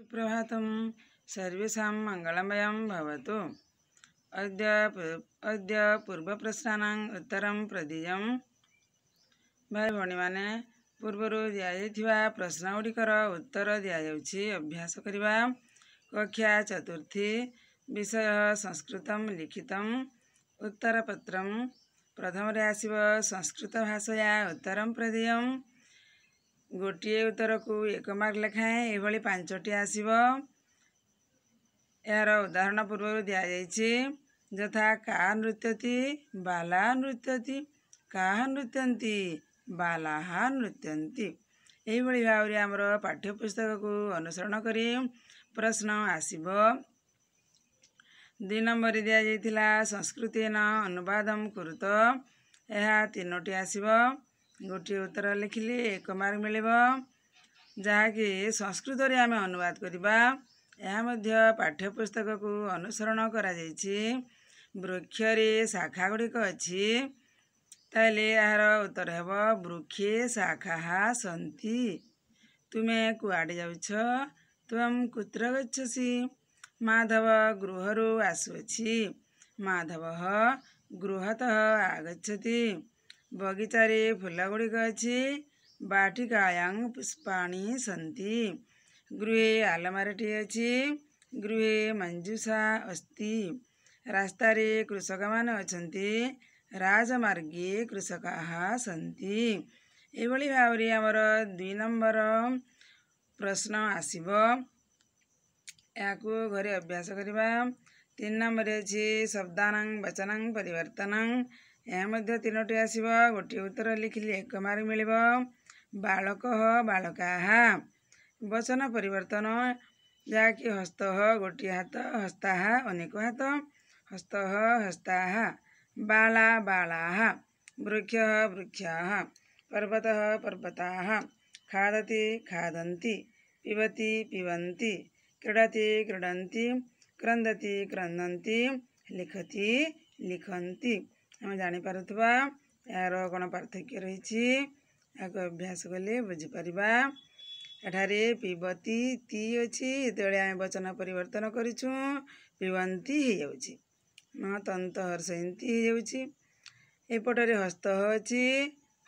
सुप्रभात सर्वेषां मङ्गलमयं भवतु अद्य पूर्व पूर्वप्रश्नानाम् उत्तरम प्रदीयं भाइ भनी पूर्व पूर्वहरू दि प्रश्न उत्तर दिन्छ अभ्यास कक्षा चतुर्थी विषय संस्कृत लिखित उत्तरपत्रम प्रथम र संस्कृत भाषाया उत्तरम प्रदेयम् ଗୋଟିଏ ଉତ୍ତରକୁ ଏକ ମାର୍କ ଲେଖାଏଁ ଏଭଳି ପାଞ୍ଚଟି ଆସିବ ଏହାର ଉଦାହରଣ ପୂର୍ବରୁ ଦିଆଯାଇଛି ଯଥା କା ନୃତ୍ୟତି ବାଲା ନୃତ୍ୟତି କାହା ନୃତ୍ୟନ୍ତି ବାଲାହା ନୃତ୍ୟନ୍ତି ଏହିଭଳି ଭାବରେ ଆମର ପାଠ୍ୟପୁସ୍ତକକୁ ଅନୁସରଣ କରି ପ୍ରଶ୍ନ ଆସିବ ଦୁଇ ନମ୍ବରରେ ଦିଆଯାଇଥିଲା ସଂସ୍କୃତି ନ ଅନୁବାଦମ କୃତ ଏହା ତିନୋଟି ଆସିବ ଗୋଟିଏ ଉତ୍ତର ଲେଖିଲି ଏକ ମାର୍କ ମିଳିବ ଯାହାକି ସଂସ୍କୃତରେ ଆମେ ଅନୁବାଦ କରିବା ଏହା ମଧ୍ୟ ପାଠ୍ୟପୁସ୍ତକକୁ ଅନୁସରଣ କରାଯାଇଛି ବୃକ୍ଷରେ ଶାଖା ଗୁଡ଼ିକ ଅଛି ତାହେଲେ ଏହାର ଉତ୍ତର ହେବ ବୃକ୍ଷେ ଶାଖା ସନ୍ତି ତୁମେ କୁଆଡ଼େ ଯାଉଛ ତ୍ୱମ୍ କୁତ୍ର ଗଛସି ମାଧବ ଗୃହରୁ ଆସୁଅଛି ମାଧବ ଗୃହତଃ ଆଗଛତି ବଗିଚାରେ ଫୁଲ ଗୁଡ଼ିକ ଅଛି ବାଟିକାୟାଂ ପୁଷ୍ପାଣି ସନ୍ତି ଗୃହେ ଆଲମାରଟିଏ ଅଛି ଗୃହେ ମଞ୍ଜୁଷା ଅସ୍ତି ରାସ୍ତାରେ କୃଷକମାନେ ଅଛନ୍ତି ରାଜମାର୍ଗେ କୃଷକାଃ ସନ୍ତି ଏଭଳି ଭାବରେ ଆମର ଦୁଇ ନମ୍ବର ପ୍ରଶ୍ନ ଆସିବ ଏହାକୁ ଘରେ ଅଭ୍ୟାସ କରିବା ତିନି ନମ୍ବରରେ ଅଛି ଶବ୍ଦାନାଂ ବଚନାଂ ପରିବର୍ତ୍ତନାଂ यह तीनोटी आसब गोटे उत्तर लिखिले एक मार्क मिल बालक बालका हा वचन पर हस्त गोटे हाथ हस्ताहा अनेक हाथ हस्त हस्ताहा बाला बाला वृक्ष वृक्षा पर्वत पर्वता खादती खादती पिबती पीबती क्रीडती क्रीडती क्रंदती क्रंदती लिखती लिखती ଆମେ ଜାଣିପାରୁଥିବା ଏହାର କ'ଣ ପାର୍ଥକ୍ୟ ରହିଛି ଏହାକୁ ଅଭ୍ୟାସ କଲେ ବୁଝିପାରିବା ଏଠାରେ ପିବତି ତି ଅଛି ଯେତେବେଳେ ଆମେ ବଚନ ପରିବର୍ତ୍ତନ କରିଛୁ ପିବନ୍ତି ହେଇଯାଉଛି ନ ତନ୍ତ ହର୍ଷ ଏମିତି ହେଇଯାଉଛି ଏପଟରେ ହସ୍ତ ଅଛି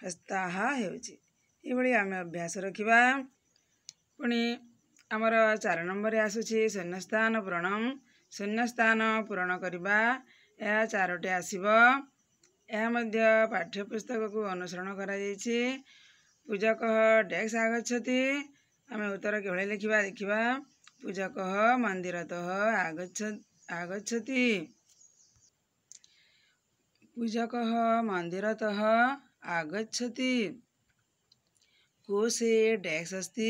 ହସ୍ତାହ ହେଉଛି ଏଭଳି ଆମେ ଅଭ୍ୟାସ ରଖିବା ପୁଣି ଆମର ଚାରି ନମ୍ବରରେ ଆସୁଛି ଶୂନ୍ୟସ୍ଥାନ ପୂରଣ ଶୂନ୍ୟସ୍ଥାନ ପୂରଣ କରିବା ଏହା ଚାରୋଟି ଆସିବ यह पाठ्यपुस्तक को अनुसरण करूजक डेस्क आगछति आम उत्तर कि किभली लिखा देखा पूजक मंदिर तह आग आगछति पूजक मंदिर तह आगछति कुश डेस्क अस्त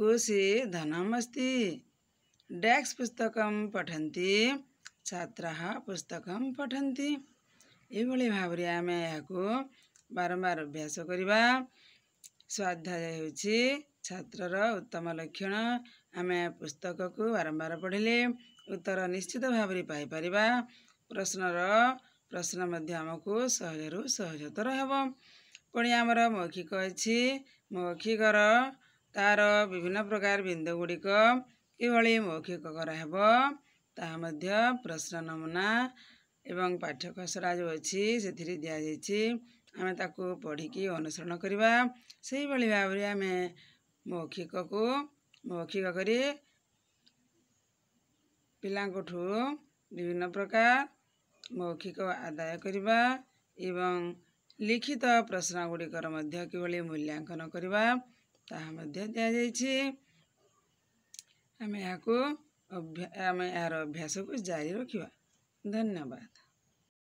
कुश धनमस्ती डेस्क पुस्तक पढ़ती छात्र पुस्तक पढ़ती ଏଭଳି ଭାବରେ ଆମେ ଏହାକୁ ବାରମ୍ବାର ଅଭ୍ୟାସ କରିବା ସ୍ୱାଧ୍ୟାୟ ହେଉଛି ଛାତ୍ରର ଉତ୍ତମ ଲକ୍ଷଣ ଆମେ ପୁସ୍ତକକୁ ବାରମ୍ବାର ପଢ଼ିଲେ ଉତ୍ତର ନିଶ୍ଚିତ ଭାବରେ ପାଇପାରିବା ପ୍ରଶ୍ନର ପ୍ରଶ୍ନ ମଧ୍ୟ ଆମକୁ ସହଜରୁ ସହଜତର ହେବ ପୁଣି ଆମର ମୌଖିକ ଅଛି ମୌଖିକର ତା'ର ବିଭିନ୍ନ ପ୍ରକାର ବିନ୍ଦୁ ଗୁଡ଼ିକ କିଭଳି ମୌଖିକ କରାହେବ ତାହା ମଧ୍ୟ ପ୍ରଶ୍ନ ନମୁନା ଏବଂ ପାଠ୍ୟ ଖସରା ଯେଉଁ ଅଛି ସେଥିରେ ଦିଆଯାଇଛି ଆମେ ତାକୁ ପଢ଼ିକି ଅନୁସରଣ କରିବା ସେହିଭଳି ଭାବରେ ଆମେ ମୌଖିକକୁ ମୌଖିକ କରି ପିଲାଙ୍କଠୁ ବିଭିନ୍ନ ପ୍ରକାର ମୌଖିକ ଆଦାୟ କରିବା ଏବଂ ଲିଖିତ ପ୍ରଶ୍ନଗୁଡ଼ିକର ମଧ୍ୟ କିଭଳି ମୂଲ୍ୟାଙ୍କନ କରିବା ତାହା ମଧ୍ୟ ଦିଆଯାଇଛି ଆମେ ଏହାକୁ ଆମେ ଏହାର ଅଭ୍ୟାସକୁ ଜାରି ରଖିବା ଧନ୍ୟବାଦ